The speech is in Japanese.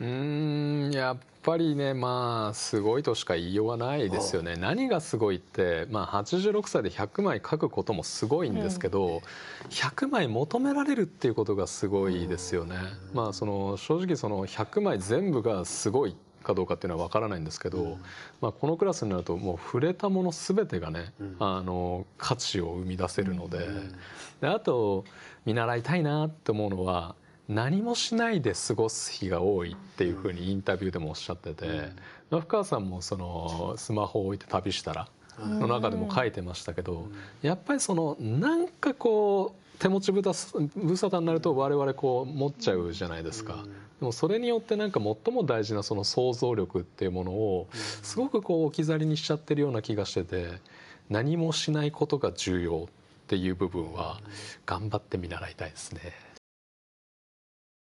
うんやっぱりねまあすごいとしか言いようがないですよね。何がすごいって、まあ、86歳で100枚書くこともすごいんですけど、うん、100枚求められるっていうことがすごいですよね。うん、まあその正直その100枚全部がすごいかどうかっていうのは分からないんですけど、うん、まあ、このクラスになるともう触れたもの全てがね、うん、あの価値を生み出せるのでうん、であと見習いたいなって思うのは何もしないで過ごす日が多いっていうふうにインタビューでもおっしゃってて薮川さんもそのスマホを置いて旅したらの中でも書いてましたけどやっぱりそのなんかこう手持ちぶさたになると我々こう持っちゃうじゃないですか。でもそれによってなんか最も大事なその想像力っていうものをすごくこう置き去りにしちゃってるような気がしてて何もしないことが重要っていう部分は頑張って見習いたいですね。